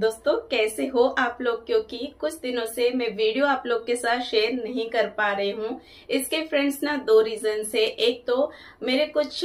दोस्तों कैसे हो आप लोग क्योंकि कुछ दिनों से मैं वीडियो आप लोग के साथ शेयर नहीं कर पा रही हूँ इसके फ्रेंड्स ना दो रीजन से एक तो मेरे कुछ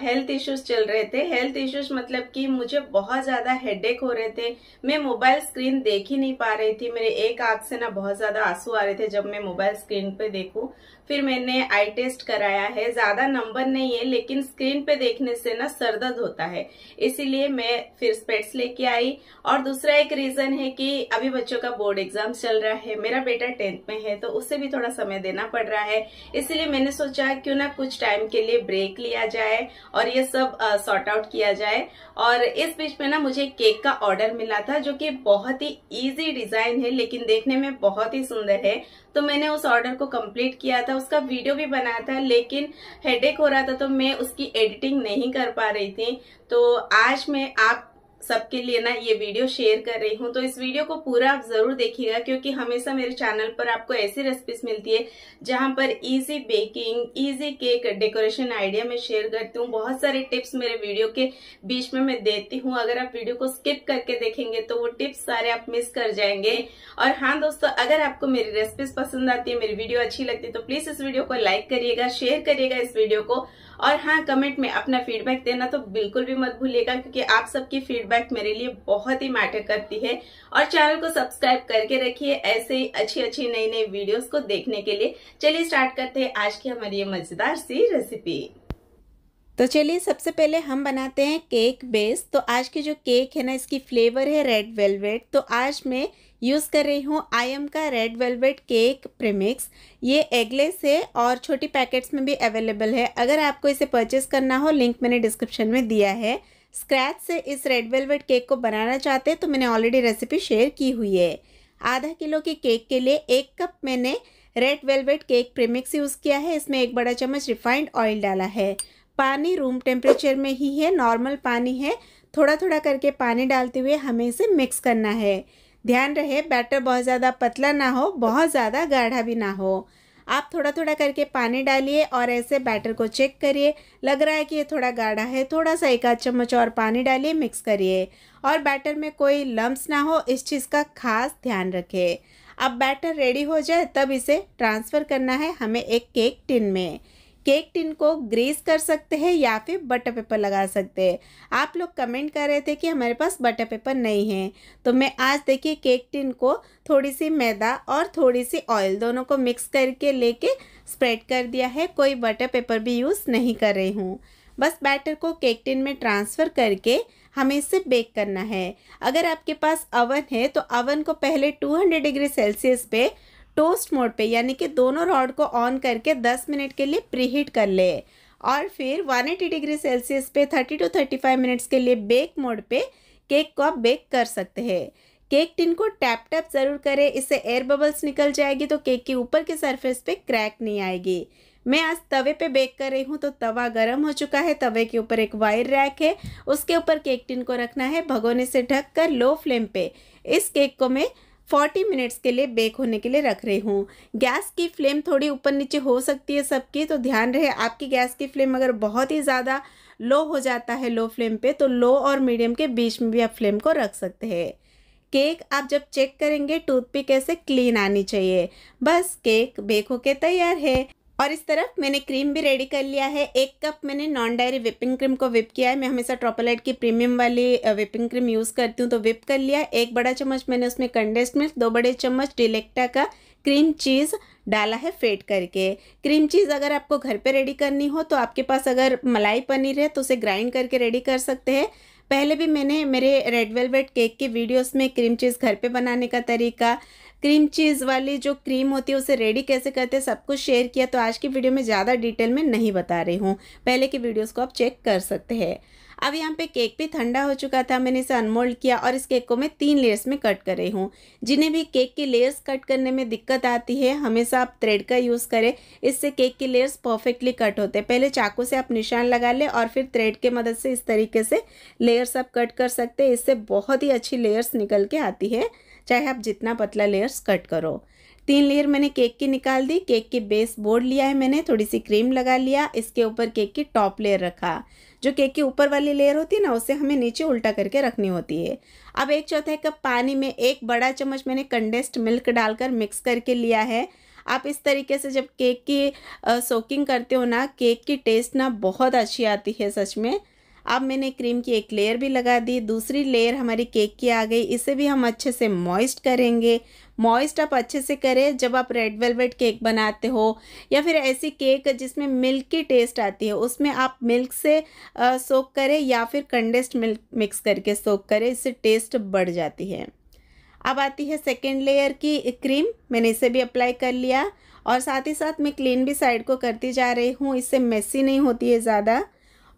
हेल्थ इश्यूज चल रहे थे हेल्थ इश्यूज मतलब कि मुझे बहुत ज्यादा हेडेक हो रहे थे मैं मोबाइल स्क्रीन देख ही नहीं पा रही थी मेरे एक आंख से ना बहुत ज्यादा आंसू आ रहे थे जब मैं मोबाइल स्क्रीन पे देखू फिर मैंने आई टेस्ट कराया है ज्यादा नंबर नहीं है लेकिन स्क्रीन पे देखने से ना सरदर्द होता है इसीलिए मैं फिर स्पेट्स लेके आई और दूसरा दूसरा एक रीजन है कि अभी बच्चों का बोर्ड एग्जाम चल रहा है मेरा बेटा टेंथ में है तो उसे भी थोड़ा समय देना पड़ रहा है इसलिए मैंने सोचा क्यों ना कुछ टाइम के लिए ब्रेक लिया जाए और ये सब सॉर्ट आउट किया जाए और इस बीच में ना मुझे केक का ऑर्डर मिला था जो कि बहुत ही ईजी डिजाइन है लेकिन देखने में बहुत ही सुंदर है तो मैंने उस ऑर्डर को कम्प्लीट किया था उसका वीडियो भी बनाया था लेकिन हेड हो रहा था तो मैं उसकी एडिटिंग नहीं कर पा रही थी तो आज मैं आप सबके लिए ना ये वीडियो शेयर कर रही हूँ तो इस वीडियो को पूरा आप जरूर देखिएगा क्योंकि हमेशा मेरे चैनल पर आपको ऐसी रेसिपीज मिलती है जहाँ पर easy baking easy cake decoration idea मैं शेयर करती हूँ बहुत सारे टिप्स मेरे वीडियो के बीच में मैं देती हूँ अगर आप वीडियो को स्किप करके देखेंगे तो वो टिप्स सारे आप मिस कर जाएंगे और हाँ दोस्तों अगर आपको मेरी रेसिपीज पसंद आती है मेरी वीडियो अच्छी लगती है तो प्लीज इस वीडियो को लाइक करिएगा शेयर करिएगा इस वीडियो को और हाँ कमेंट में अपना फीडबैक देना तो बिल्कुल भी मत भूलिएगा क्योंकि आप सबकी फीडबैक मेरे लिए बहुत ही मैटर करती है और चैनल को सब्सक्राइब करके रखिए ऐसे ही अच्छी अच्छी नई नई वीडियोस को देखने के लिए चलिए स्टार्ट करते हैं आज की हमारी ये मजेदार सी रेसिपी तो चलिए सबसे पहले हम बनाते हैं केक बेस तो आज की जो केक है ना इसकी फ्लेवर है रेड वेलवेट तो आज मैं यूज़ कर रही हूँ आई एम का रेड वेलवेट केक प्रेमिक्स ये एगलेस है और छोटी पैकेट्स में भी अवेलेबल है अगर आपको इसे परचेस करना हो लिंक मैंने डिस्क्रिप्शन में दिया है स्क्रैच से इस रेड वेलवेट केक को बनाना चाहते हैं तो मैंने ऑलरेडी रेसिपी शेयर की हुई है आधा किलो के केक के लिए एक कप मैंने red velvet cake premix use किया है इसमें एक बड़ा चम्मच रिफाइंड ऑयल डाला है पानी रूम टेम्परेचर में ही है नॉर्मल पानी है थोड़ा थोड़ा करके पानी डालते हुए हमें इसे मिक्स करना है ध्यान रहे बैटर बहुत ज़्यादा पतला ना हो बहुत ज़्यादा गाढ़ा भी ना हो आप थोड़ा थोड़ा करके पानी डालिए और ऐसे बैटर को चेक करिए लग रहा है कि ये थोड़ा गाढ़ा है थोड़ा सा एक आध चम्मच और पानी डालिए मिक्स करिए और बैटर में कोई लम्स ना हो इस चीज़ का खास ध्यान रखें अब बैटर रेडी हो जाए तब इसे ट्रांसफ़र करना है हमें एक केक टिन में केक टिन को ग्रीस कर सकते हैं या फिर बटर पेपर लगा सकते हैं आप लोग कमेंट कर रहे थे कि हमारे पास बटर पेपर नहीं है तो मैं आज देखिए केक टिन को थोड़ी सी मैदा और थोड़ी सी ऑयल दोनों को मिक्स करके लेके स्प्रेड कर दिया है कोई बटर पेपर भी यूज़ नहीं कर रही हूँ बस बैटर को केक टिन में ट्रांसफ़र करके हमें इसे बेक करना है अगर आपके पास अवन है तो अवन को पहले 200 डिग्री सेल्सियस पे टोस्ट मोड पे यानी कि दोनों रॉड को ऑन करके 10 मिनट के लिए प्रीहीट कर ले और फिर 180 डिग्री सेल्सियस पे 30 टू 35 मिनट्स के लिए बेक मोड पे केक को आप बेक कर सकते हैं केक टिन को टैप टैप ज़रूर करें इससे एयर बबल्स निकल जाएगी तो केक के ऊपर के सरफेस पे क्रैक नहीं आएगी मैं आज तवे पे बेक कर रही हूँ तो तवा गर्म हो चुका है तवे के ऊपर एक वायर रैक है उसके ऊपर केक टिन को रखना है भगोने से ढक कर लो फ्लेम पे इस केक को मैं 40 मिनट्स के लिए बेक होने के लिए रख रही हूँ गैस की फ्लेम थोड़ी ऊपर नीचे हो सकती है सबकी तो ध्यान रहे आपकी गैस की फ्लेम अगर बहुत ही ज़्यादा लो हो जाता है लो फ्लेम पे तो लो और मीडियम के बीच में भी आप फ्लेम को रख सकते हैं केक आप जब चेक करेंगे टूथपिक ऐसे क्लीन आनी चाहिए बस केक बेक होके तैयार है और इस तरफ मैंने क्रीम भी रेडी कर लिया है एक कप मैंने नॉन डायरी विपिंग क्रीम को विप किया है मैं हमेशा ट्रोपोलाइट की प्रीमियम वाली विपिंग क्रीम यूज़ करती हूँ तो विप कर लिया एक बड़ा चम्मच मैंने उसमें कंडेस्ट मिल्क दो बड़े चम्मच डिलेक्टा का क्रीम चीज़ डाला है फेट करके क्रीम चीज़ अगर आपको घर पे रेडी करनी हो तो आपके पास अगर मलाई पनीर है तो उसे ग्राइंड करके रेडी कर सकते हैं पहले भी मैंने मेरे रेड वेलवेट केक के वीडियोस में क्रीम चीज़ घर पे बनाने का तरीका क्रीम चीज़ वाली जो क्रीम होती है उसे रेडी कैसे करते हैं सब कुछ शेयर किया तो आज की वीडियो में ज़्यादा डिटेल में नहीं बता रही हूँ पहले के वीडियोज़ को आप चेक कर सकते हैं अब यहाँ पे केक भी ठंडा हो चुका था मैंने इसे अनमोल्ड किया और इस केक को मैं तीन लेयर्स में कट कर रही हूँ जिन्हें भी केक की लेयर्स कट करने में दिक्कत आती है हमेशा आप थ्रेड का यूज़ करें इससे केक की लेयर्स परफेक्टली कट होते हैं पहले चाकू से आप निशान लगा लें और फिर थ्रेड के मदद से इस तरीके से लेयर्स आप कट कर सकते हैं इससे बहुत ही अच्छी लेयर्स निकल के आती है चाहे आप जितना पतला लेयर्स कट करो तीन लेयर मैंने केक की निकाल दी केक की बेस बोर्ड लिया है मैंने थोड़ी सी क्रीम लगा लिया इसके ऊपर केक की टॉप लेयर रखा जो केक की ऊपर वाली लेयर होती है ना उसे हमें नीचे उल्टा करके रखनी होती है अब एक चौथाई कप पानी में एक बड़ा चम्मच मैंने कंडेस्ड मिल्क डालकर मिक्स करके लिया है आप इस तरीके से जब केक की सोकिंग करते हो ना केक की टेस्ट ना बहुत अच्छी आती है सच में अब मैंने क्रीम की एक लेयर भी लगा दी दूसरी लेयर हमारी केक की आ गई इसे भी हम अच्छे से मॉइस्ट करेंगे मॉइस्ट आप अच्छे से करें जब आप रेड वेलवेट केक बनाते हो या फिर ऐसी केक जिसमें मिल्क की टेस्ट आती है उसमें आप मिल्क से सोक करें या फिर कंडेस्ड मिल्क मिक्स करके सोक करें इससे टेस्ट बढ़ जाती है अब आती है सेकेंड लेयर की क्रीम मैंने इसे भी अप्लाई कर लिया और साथ ही साथ मैं क्लीन भी साइड को करती जा रही हूँ इससे मेसी नहीं होती है ज़्यादा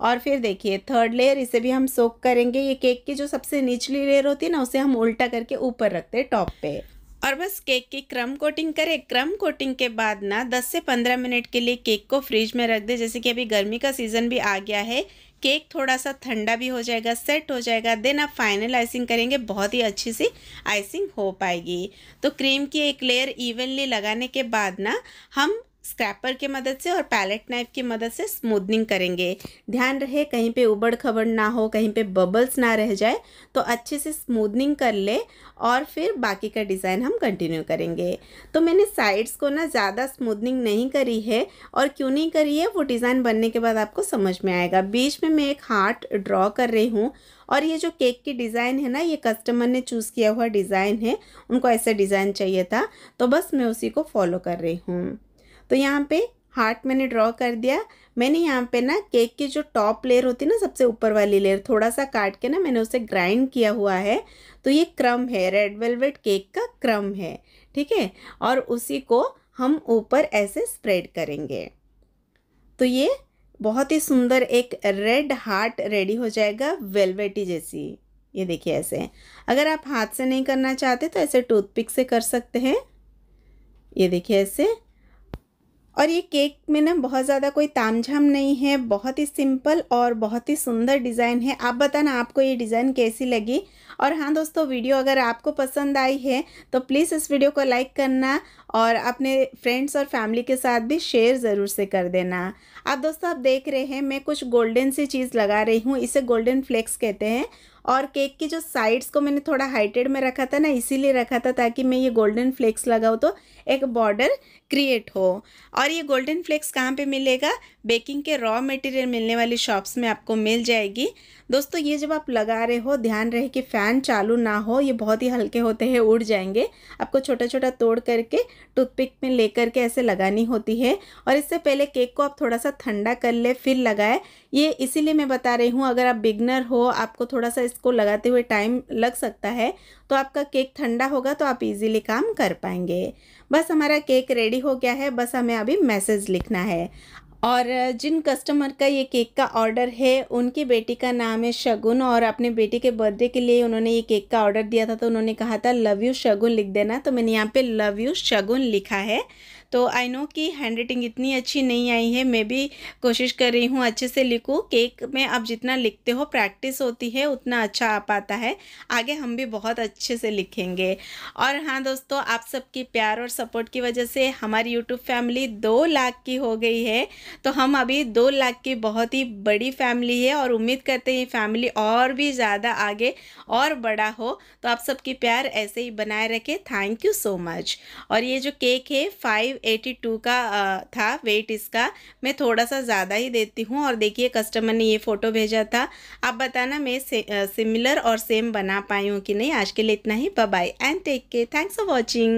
और फिर देखिए थर्ड लेयर इसे भी हम सोक करेंगे ये केक की जो सबसे निचली लेयर होती है ना उसे हम उल्टा करके ऊपर रखते हैं टॉप पे और बस केक की क्रम कोटिंग करें क्रम कोटिंग के बाद ना 10 से 15 मिनट के लिए केक को फ्रिज में रख दें जैसे कि अभी गर्मी का सीज़न भी आ गया है केक थोड़ा सा ठंडा भी हो जाएगा सेट हो जाएगा देन आप फाइनल आइसिंग करेंगे बहुत ही अच्छी सी आइसिंग हो पाएगी तो क्रीम की एक लेयर इवनली लगाने के बाद ना हम स्क्रैपर के मदद से और पैलेट नाइफ की मदद से स्मूदनिंग करेंगे ध्यान रहे कहीं पे उबड़ खबड़ ना हो कहीं पे बबल्स ना रह जाए तो अच्छे से स्मूदनिंग कर ले और फिर बाकी का डिज़ाइन हम कंटिन्यू करेंगे तो मैंने साइड्स को ना ज़्यादा स्मूदनिंग नहीं करी है और क्यों नहीं करी है वो डिज़ाइन बनने के बाद आपको समझ में आएगा बीच में मैं एक हार्ट ड्रॉ कर रही हूँ और ये जो केक की डिज़ाइन है ना ये कस्टमर ने चूज़ किया हुआ डिज़ाइन है उनको ऐसा डिज़ाइन चाहिए था तो बस मैं उसी को फॉलो कर रही हूँ तो यहाँ पे हार्ट मैंने ड्रॉ कर दिया मैंने यहाँ पे ना केक की जो टॉप लेयर होती है ना सबसे ऊपर वाली लेयर थोड़ा सा काट के ना मैंने उसे ग्राइंड किया हुआ है तो ये क्रम है रेड वेलवेट केक का क्रम है ठीक है और उसी को हम ऊपर ऐसे स्प्रेड करेंगे तो ये बहुत ही सुंदर एक रेड हार्ट रेडी हो जाएगा वेलवेटी जैसी ये देखिए ऐसे अगर आप हाथ से नहीं करना चाहते तो ऐसे टूथपिक से कर सकते हैं ये देखिए ऐसे और ये केक में ना बहुत ज़्यादा कोई ताम झाम नहीं है बहुत ही सिंपल और बहुत ही सुंदर डिज़ाइन है आप बताना आपको ये डिज़ाइन कैसी लगी और हाँ दोस्तों वीडियो अगर आपको पसंद आई है तो प्लीज़ इस वीडियो को लाइक करना और अपने फ्रेंड्स और फैमिली के साथ भी शेयर ज़रूर से कर देना आप दोस्तों आप देख रहे हैं मैं कुछ गोल्डन सी चीज़ लगा रही हूँ इसे गोल्डन फ्लेक्स कहते हैं और केक की जो साइड्स को मैंने थोड़ा हाइटेड में रखा था ना इसीलिए रखा था ताकि मैं ये गोल्डन फ्लेक्स लगाऊँ तो एक बॉर्डर क्रिएट हो और ये गोल्डन फ्लेक्स कहाँ पे मिलेगा बेकिंग के रॉ मटेरियल मिलने वाली शॉप्स में आपको मिल जाएगी दोस्तों ये जब आप लगा रहे हो ध्यान रहे कि फ़ैन चालू ना हो ये बहुत ही हल्के होते हैं उड़ जाएंगे आपको छोटा छोटा तोड़ करके टूथपिक में लेकर के ऐसे लगानी होती है और इससे पहले केक को आप थोड़ा सा ठंडा कर ले फिर लगाए ये इसीलिए मैं बता रही हूँ अगर आप बिगनर हो आपको थोड़ा सा इसको लगाते हुए टाइम लग सकता है तो आपका केक ठंडा होगा तो आप इजीली काम कर पाएंगे बस हमारा केक रेडी हो गया है बस हमें अभी मैसेज लिखना है और जिन कस्टमर का ये केक का ऑर्डर है उनकी बेटी का नाम है शगुन और अपने बेटे के बर्थडे के लिए उन्होंने ये केक का ऑर्डर दिया था तो उन्होंने कहा था लव यू शगुन लिख देना तो मैंने यहाँ पे लव यू शगुन लिखा है तो आई नो कि हैंड राइटिंग इतनी अच्छी नहीं आई है मैं भी कोशिश कर रही हूँ अच्छे से लिखूँ केक में आप जितना लिखते हो प्रैक्टिस होती है उतना अच्छा आ पाता है आगे हम भी बहुत अच्छे से लिखेंगे और हाँ दोस्तों आप सबकी प्यार और सपोर्ट की वजह से हमारी यूट्यूब फैमिली दो लाख की हो गई है तो हम अभी दो लाख की बहुत ही बड़ी फैमिली है और उम्मीद करते हैं फैमिली और भी ज़्यादा आगे और बड़ा हो तो आप सबकी प्यार ऐसे ही बनाए रखें थैंक यू सो मच और ये जो केक है फाइव टू का था वेट इसका मैं थोड़ा सा ज़्यादा ही देती हूँ और देखिए कस्टमर ने ये फ़ोटो भेजा था आप बताना मैं सिमिलर और सेम बना पाई हूँ कि नहीं आज के लिए इतना ही bye and take care thanks for watching